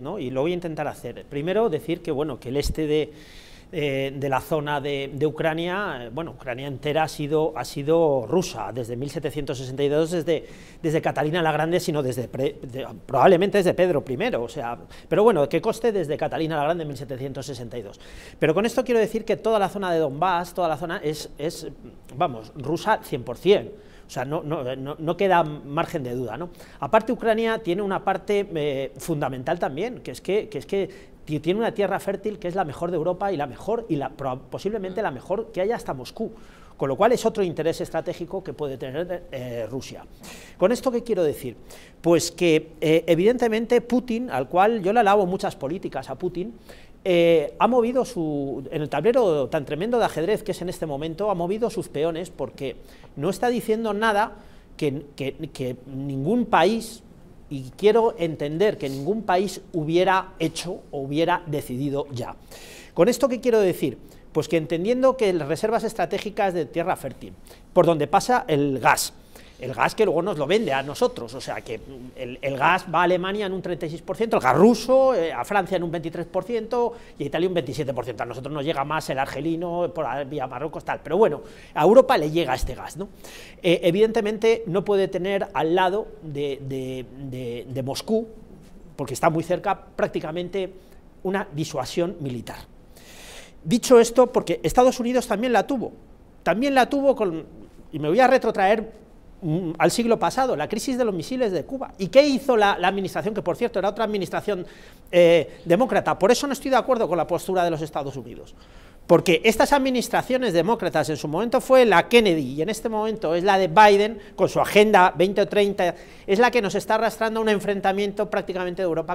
¿no? Y lo voy a intentar hacer. Primero decir que, bueno, que el este de, eh, la zona de, de, Ucrania, eh, bueno, Ucrania entera ha sido, ha sido rusa desde 1762, desde, desde Catalina la Grande, sino desde probablemente desde Pedro I, o sea, pero bueno, que coste desde Catalina la Grande en 1762. Pero con esto quiero decir que toda la zona de Donbass, toda la zona es, es vamos, rusa 100%. O sea, no, no, no, queda margen de duda. ¿no? Aparte, Ucrania tiene una parte eh, fundamental también, que es que, que es que tiene una tierra fértil que es la mejor de Europa y la mejor y la, posiblemente la mejor que haya hasta Moscú. Con lo cual es otro interés estratégico que puede tener eh, Rusia. ¿Con esto qué quiero decir? Pues que eh, evidentemente Putin, al cual yo le alabo muchas políticas a Putin, eh, ha movido su, en el tablero tan tremendo de ajedrez que es en este momento, ha movido sus peones porque no está diciendo nada que, que, que ningún país, y quiero entender que ningún país hubiera hecho o hubiera decidido ya. ¿Con esto qué quiero decir? Pues que entendiendo que las reservas estratégicas de tierra fértil, por donde pasa el gas, el gas que luego nos lo vende a nosotros, o sea que el, gas va a Alemania en un 36%, el gas ruso eh, a Francia en un 23% y a Italia un 27%, a nosotros nos llega más el argelino por vía Marruecos tal, pero bueno, a Europa le llega este gas, ¿no? Eh, evidentemente no puede tener al lado de Moscú, porque está muy cerca, prácticamente una disuasión militar. Dicho esto, porque Estados Unidos también la tuvo, también la tuvo con, y me voy a retrotraer mm, al siglo pasado, la crisis de los misiles de Cuba. ¿Y qué hizo la, administración, que por cierto era otra administración eh, demócrata? Por eso no estoy de acuerdo con la postura de los Estados Unidos. Porque estas administraciones demócratas en su momento fue la Kennedy y en este momento es la de Biden, con su agenda 2030, es la que nos está arrastrando a un enfrentamiento prácticamente de Europa.